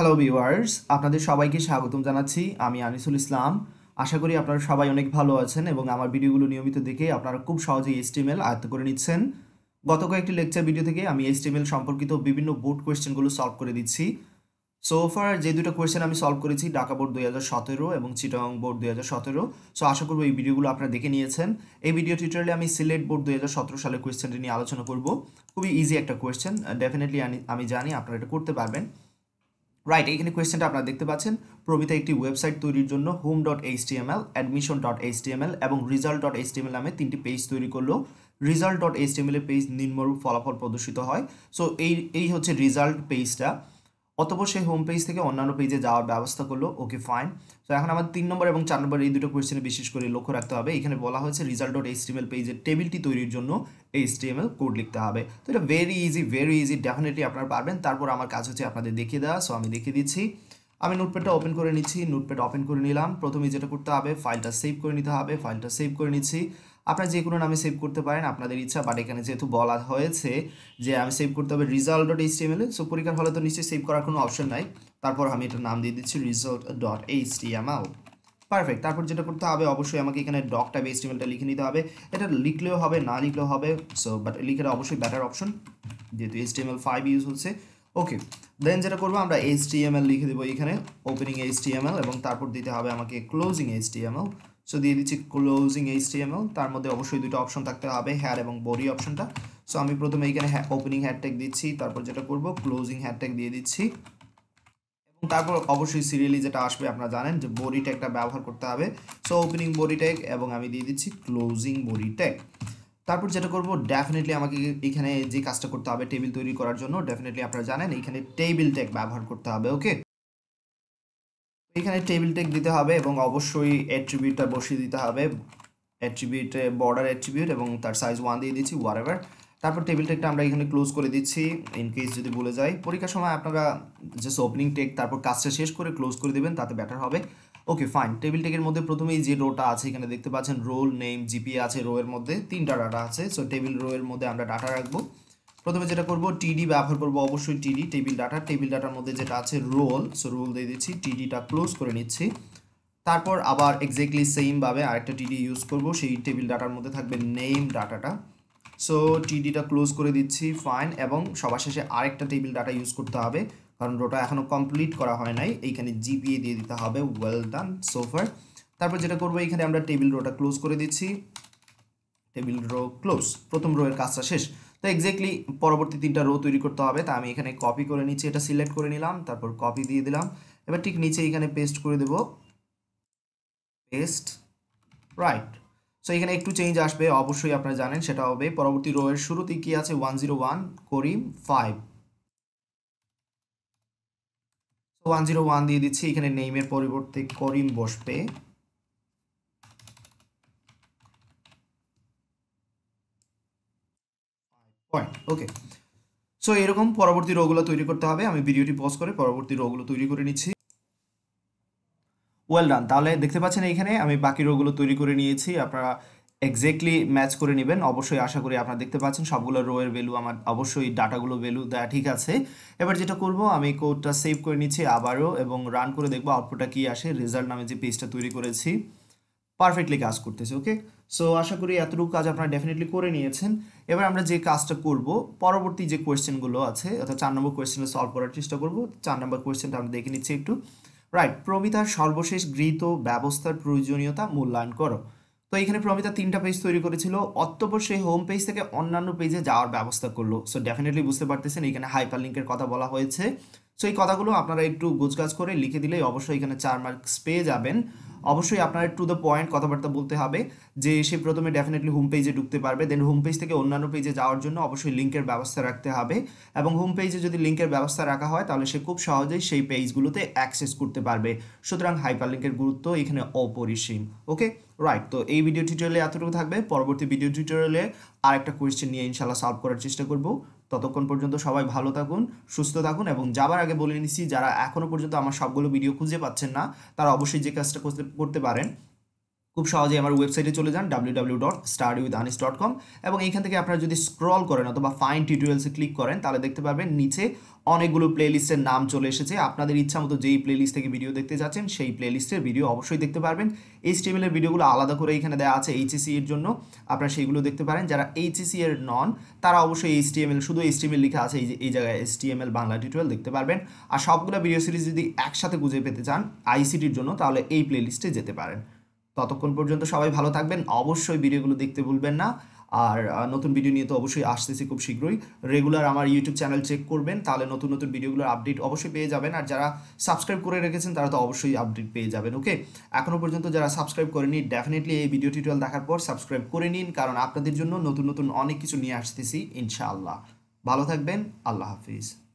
hello viewers আপনাদের সবাইকে স্বাগতম জানাচ্ছি আমি আনিসুল ইসলাম আশা করি আপনারা সবাই অনেক ভালো আছেন এবং আমার ভিডিওগুলো নিয়মিত দেখে আপনারা খুব সহজেই এসটিএমএল আয়ত্ত করে নিচ্ছেন গত কয়েকটি লেকচার ভিডিও থেকে আমি এসটিএমএল সম্পর্কিত বিভিন্ন বোর্ড কোয়েশ্চেনগুলো সলভ করে দিচ্ছি সো ফার যে দুটো কোয়েশ্চেন আমি সলভ করেছি ঢাকা বোর্ড দুই হাজার সতেরো এবং চিটাং বোর্ড দুই হাজার সতেরো সো আশা করবো এই ভিডিওগুলো আপনারা দেখে নিয়েছেন এই ভিডিও টিউটোরিয়ালে আমি সিলেট বোর্ড দুই হাজার সতেরো সালের কোয়েশ্চেনটি নিয়ে আলোচনা করব খুবই ইজি একটা কোয়েশ্চেন ডেফিনেটলি আমি জানি আপনারা এটা করতে পারবেন রাইট এখানে কোয়েশ্চেনটা আপনারা দেখতে পাচ্ছেন প্রবিতা একটি ওয়েবসাইট তৈরির জন্য home dot H T M L admission dot H L এবং রিজাল্ট ডট এইচ টিএমএল নামে তিনটি পেজ তৈরি করলো রিজাল্ট ডট এইচ এর পেজ নিম্নরূপ ফলাফল প্রদর্শিত হয় সো এই এই হচ্ছে রিজাল্ট পেজটা অতপর সেই হোম পেজ থেকে অন্যান্য পেজে যাওয়ার ব্যবস্থা করলো ওকে ফাইন তো এখন আমার তিন নম্বর এবং চার নম্বর এই দুটো কোয়েশ্চেনে বিশেষ করে লক্ষ্য রাখতে হবে এখানে বলা হয়েছে রিজাল্ট ডট এইচটিএমএল পেজের টেবিলটি তৈরির জন্য এইচটিএমএল কোড লিখতে হবে তো এটা very easy very easy definitely আপনারা পারবেন তারপর আমার কাজ হচ্ছে আপনাদের দেখিয়ে দেওয়া সো আমি দেখিয়ে দিচ্ছি আমি নোটপ্যাডটা ওপেন করে নিচ্ছি নোটপ্যাড ওপেন করে নিলাম প্রথমে যেটা করতে হবে ফাইলটা সেভ করে নিতে হবে ফাইলটা সেভ করে নিচ্ছি আপনারা যে কোনো নামে সেভ করতে পারেন আপনাদের ইচ্ছা বাট এখানে যেহেতু বলা হয়েছে যে আমি সেভ করতে হবে রিজাল্ট ডট টিএমএল সো পরীক্ষার হলে তো নিশ্চয়ই সেভ করার কোনো অপশন নাই তারপর আমি এটার নাম দিয়ে দিচ্ছি রিজাল্ট ডট এইচটিএমএল পারফেক্ট তারপর যেটা করতে হবে অবশ্যই আমাকে এখানে ডকটা বেস এইচটিএমএলটা লিখে নিতে হবে এটা লিখলেও হবে না লিখলেও হবে সো বাট লিখেটা অবশ্যই বেটার অপশন যেহেতু এইচ টিএমএল ফাইভ ইউজ হচ্ছে ওকে দেন যেটা করবো আমরা এইচ টিএমএল লিখে দেবো এখানে ওপেনিং টিএমএল এবং তারপর দিতে হবে আমাকে ক্লোজিং টিএমএল সো দিয়ে দিচ্ছি ক্লোজিং এইচটিএমএল তার মধ্যে অবশ্যই দুটো অপশন থাকতে হবে হ্যার এবং বডি অপশনটা সো আমি প্রথমে এখানে ওপেনিং হ্যাডট্যাগ দিচ্ছি তারপর যেটা করব ক্লোজিং হ্যাডট্যাগ দিয়ে দিচ্ছি এবং তারপর অবশ্যই সিরিয়ালি যেটা আসবে আপনারা জানেন যে বডি ট্যাগটা ব্যবহার করতে হবে সো ওপেনিং বডি ট্যাগ এবং আমি দিয়ে দিচ্ছি ক্লোজিং বডি ট্যাগ তারপর যেটা করব ডেফিনেটলি আমাকে এখানে যে কাজটা করতে হবে টেবিল তৈরি করার জন্য ডেফিনেটলি আপনারা জানেন এখানে টেবিল ট্যাগ ব্যবহার করতে হবে ওকে এখানে টেবিল টেক দিতে হবে এবং অবশ্যই অ্যাট্রিবিউটটা বসিয়ে দিতে হবে অ্যাট্রিবিউটে বর্ডার অ্যাট্রিবিউট এবং তার সাইজ ওয়ান দিয়ে দিচ্ছি ওয়ার এভার তারপর টেবিল টেকটা আমরা এখানে ক্লোজ করে দিচ্ছি ইন কেস যদি ভুলে যাই পরীক্ষার সময় আপনারা জাস্ট ওপেনিং টেক তারপর কাজটা শেষ করে ক্লোজ করে দেবেন তাতে ব্যাটার হবে ওকে ফাইন টেবিল টেকের মধ্যে প্রথমেই যে রোটা আছে এখানে দেখতে পাচ্ছেন রোল নেম জিপি আছে রো এর মধ্যে তিনটা ডাটা আছে সো টেবিল রো এর মধ্যে আমরা ডাটা রাখবো প্রথমে যেটা করব টিডি ব্যবহার করব অবশ্যই টিডি টেবিল ডাটা টেবিল ডাটার মধ্যে যেটা আছে রোল সো রোল দিয়ে দিচ্ছি টিডিটা ক্লোজ করে নিচ্ছি তারপর আবার এক্স্যাক্টলি সেমভাবে আরেকটা টিডি ইউজ করব সেই টেবিল ডাটার মধ্যে থাকবে নেম ডাটাটা সো টিডিটা ক্লোজ করে দিচ্ছি ফাইন এবং সবার শেষে আরেকটা টেবিল ডাটা ইউজ করতে হবে কারণ রোটা এখনও কমপ্লিট করা হয় নাই এইখানে জিপিএ দিয়ে দিতে হবে ওয়েল ডান সোফার তারপর যেটা করবো এখানে আমরা টেবিল রোটা ক্লোজ করে দিচ্ছি টেবিল রো ক্লোজ প্রথম রোয়ের কাজটা শেষ তো এক্স্যাক্টলি পরবর্তী তিনটা রো তৈরি করতে হবে তা আমি এখানে কপি করে নিচ্ছি এটা সিলেক্ট করে নিলাম তারপর কপি দিয়ে দিলাম এবার ঠিক নিচে এখানে পেস্ট করে দেব পেস্ট রাইট সো এখানে একটু চেঞ্জ আসবে অবশ্যই আপনারা জানেন সেটা হবে পরবর্তী রো এর শুরুতে কি আছে one zero one Karim five one zero one দিয়ে দিচ্ছি এখানে নেইমের পরিবর্তে করিম বসবে পয়েন্ট ওকে সো এরকম পরবর্তী রোগুলো তৈরি করতে হবে আমি ভিডিওটি পজ করে পরবর্তী রোগুলো তৈরি করে নিচ্ছি ওয়েল ডান তাহলে দেখতে পাচ্ছেন এইখানে আমি বাকি রোগুলো তৈরি করে নিয়েছি আপনারা এক্স্যাক্টলি ম্যাচ করে নেবেন অবশ্যই আশা করি আপনারা দেখতে পাচ্ছেন সবগুলো রোয়ের ভ্যালু আমার অবশ্যই ডাটাগুলো ভ্যালু দেয়া ঠিক আছে এবার যেটা করব আমি কোডটা সেভ করে নিচ্ছি আবারও এবং রান করে দেখব আউটপুটটা কী আসে রেজাল্ট নামে যে পেজটা তৈরি করেছি পারফেক্টলি কাজ করতেছে ওকে সো আশা করি এতটুকু কাজ আপনারা ডেফিনেটলি করে নিয়েছেন এবার আমরা যে কাজটা করব পরবর্তী যে কোয়েশ্চেনগুলো আছে অর্থাৎ চার নম্বর কোয়েশ্চেনটা সলভ করার চেষ্টা করব চার নম্বর কোয়েশ্চেনটা আমরা দেখে নিচ্ছি একটু রাইট প্রমিতার সর্বশেষ গৃহীত ব্যবস্থার প্রয়োজনীয়তা মূল্যায়ন করো তো এখানে প্রমিতা তিনটা পেজ তৈরি করেছিল অতঃপর সেই হোম পেজ থেকে অন্যান্য পেজে যাওয়ার ব্যবস্থা করলো সো ডেফিনেটলি বুঝতে পারতেছেন এখানে হাইপার লিঙ্কের কথা বলা হয়েছে সো এই কথাগুলো আপনারা একটু গুজগাছ করে লিখে দিলেই অবশ্যই এখানে চার মার্কস পেয়ে যাবেন অবশ্যই আপনার টু দ্য পয়েন্ট কথাবার্তা বলতে হবে যে সে প্রথমে ডেফিনেটলি হোম পেজে ঢুকতে পারবে দেন হোম পেজ থেকে অন্যান্য পেজে যাওয়ার জন্য অবশ্যই লিঙ্কের ব্যবস্থা রাখতে হবে এবং হোম পেজে যদি লিঙ্কের ব্যবস্থা রাখা হয় তাহলে সে খুব সহজেই সেই পেজগুলোতে অ্যাক্সেস করতে পারবে সুতরাং হাইপার লিঙ্কের গুরুত্ব এখানে অপরিসীম ওকে রাইট তো এই ভিডিও টিউটোরিয়ালে এতটুকু থাকবে পরবর্তী ভিডিও টিউটোরিয়ালে আরেকটা কোয়েশ্চেন নিয়ে ইনশাল্লাহ সলভ করার চেষ্টা করবো ততক্ষণ পর্যন্ত সবাই ভালো থাকুন সুস্থ থাকুন এবং যাবার আগে বলে নিচ্ছি যারা এখনও পর্যন্ত আমার সবগুলো ভিডিও খুঁজে পাচ্ছেন না তারা অবশ্যই যে কাজটা করতে করতে পারেন খুব সহজে আমার ওয়েবসাইটে চলে যান W W dot star with Anis dot com এবং এইখান থেকে আপনারা যদি স্ক্রল করেন অথবা ফাইন টিউটোরিয়ালসে ক্লিক করেন তাহলে দেখতে পাবেন নিচে অনেকগুলো প্লেলিস্টের নাম চলে এসেছে আপনাদের ইচ্ছা মতো যেই প্লেলিস্ট থেকে ভিডিও দেখতে যাচ্ছেন সেই প্লেলিস্টের ভিডিও অবশ্যই দেখতে পারবেন এই টেবিলের ভিডিওগুলো আলাদা করে এখানে দেওয়া আছে এইচএসি এর জন্য আপনারা সেইগুলো দেখতে পারেন যারা এইচএসি এর নন তারা অবশ্যই এইচ শুধু এইচ লিখা আছে এই যে এই জায়গায় এসটিএমএল বাংলা টিউটোরিয়াল দেখতে পারবেন আর সবগুলো ভিডিও সিরিজ যদি একসাথে খুঁজে পেতে চান আইসিটির জন্য তাহলে এই প্লেলিস্টে যেতে পারেন ততক্ষণ পর্যন্ত সবাই ভালো থাকবেন অবশ্যই ভিডিওগুলো দেখতে ভুলবেন না আর নতুন ভিডিও নিয়ে তো অবশ্যই আসতেছি খুব শীঘ্রই রেগুলার আমার ইউটিউব চ্যানেল চেক করবেন তাহলে নতুন নতুন ভিডিওগুলোর আপডেট অবশ্যই পেয়ে যাবেন আর যারা সাবস্ক্রাইব করে রেখেছেন তারা তো অবশ্যই আপডেট পেয়ে যাবেন ওকে এখনও পর্যন্ত যারা সাবস্ক্রাইব করেনি ডেফিনেটলি এই ভিডিও টিউটোরিয়াল দেখার পর সাবস্ক্রাইব করে নিন কারণ আপনাদের জন্য নতুন নতুন অনেক কিছু নিয়ে আসতেছি ইনশাআল্লাহ ভালো থাকবেন আল্লাহ হাফিজ